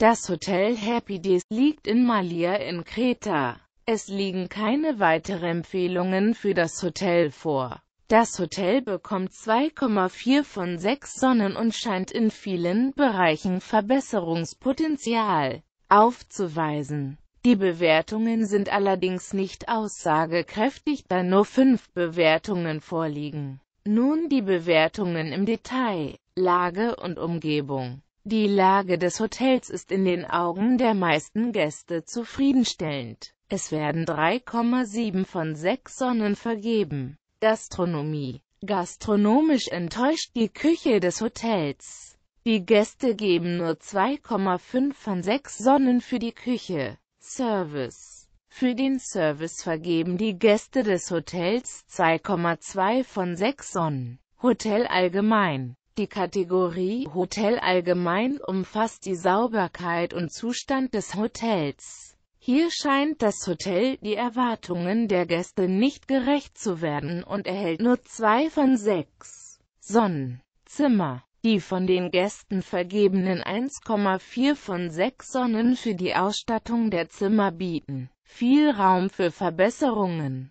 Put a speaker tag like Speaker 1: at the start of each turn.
Speaker 1: Das Hotel Happy Days liegt in Malia in Kreta. Es liegen keine weiteren Empfehlungen für das Hotel vor. Das Hotel bekommt 2,4 von 6 Sonnen und scheint in vielen Bereichen Verbesserungspotenzial aufzuweisen. Die Bewertungen sind allerdings nicht aussagekräftig, da nur fünf Bewertungen vorliegen. Nun die Bewertungen im Detail, Lage und Umgebung. Die Lage des Hotels ist in den Augen der meisten Gäste zufriedenstellend. Es werden 3,7 von 6 Sonnen vergeben. Gastronomie Gastronomisch enttäuscht die Küche des Hotels. Die Gäste geben nur 2,5 von 6 Sonnen für die Küche. Service Für den Service vergeben die Gäste des Hotels 2,2 von 6 Sonnen. Hotel allgemein die Kategorie Hotel allgemein umfasst die Sauberkeit und Zustand des Hotels. Hier scheint das Hotel die Erwartungen der Gäste nicht gerecht zu werden und erhält nur zwei von sechs Sonnenzimmer. Die von den Gästen vergebenen 1,4 von 6 Sonnen für die Ausstattung der Zimmer bieten viel Raum für Verbesserungen.